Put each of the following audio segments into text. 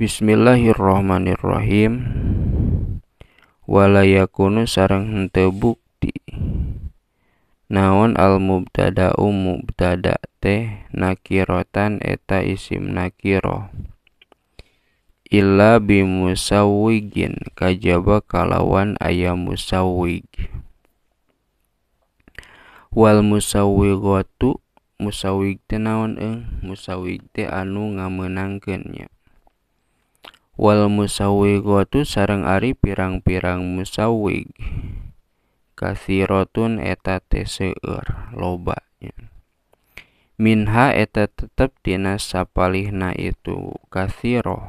Al Bismillahirrohmanirrohimwala kuno sarang nte buti naon almuubda da mubdak teh nakitan eta isim nakiro Illa bi musawigin kajba kalawan ayam musawi Wal musawi gottuk musawig naon g musawite anu nga menangkannya wal musawigotu sarang ari pirang-pirang musawig kasirotun eta teseur loba minha eta tetep tina sapalihna itu kasiro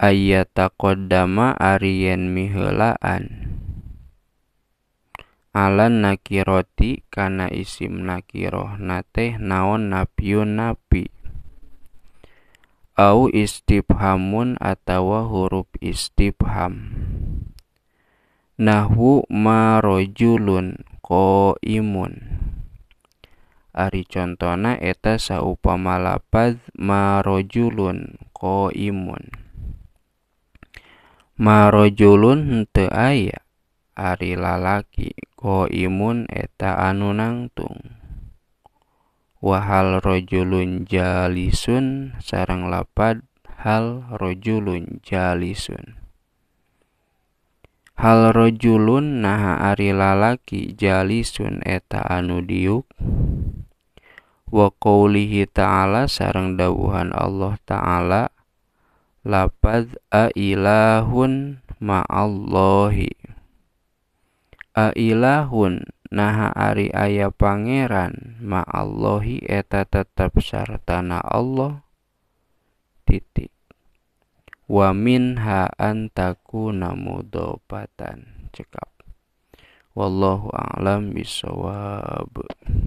ayata kodama arien mihelaan alan nakiroti kana isim nakiroh nateh naon napiun napi au istifhamun atau huruf istifham nahwu marojulun imun. Ari contona eta saupama lapad marojulun imun. marojulun te aya ari lalaki ko imun eta anu nangtung wahal rojulun jalisun sarang lapad hal rojulun jalisun hal rojulun naha ari lalaki jalisun eta anu diuk wa qawlihi ta'ala sarang dawuhan Allah ta'ala lapad a ilahun ma'allahi a ilahun Nah Ari ayah Pangeran ma'allahi eta tetap sartana Allah titik wa minha antakuna mudopatan cekap wallahu a'lam bisawab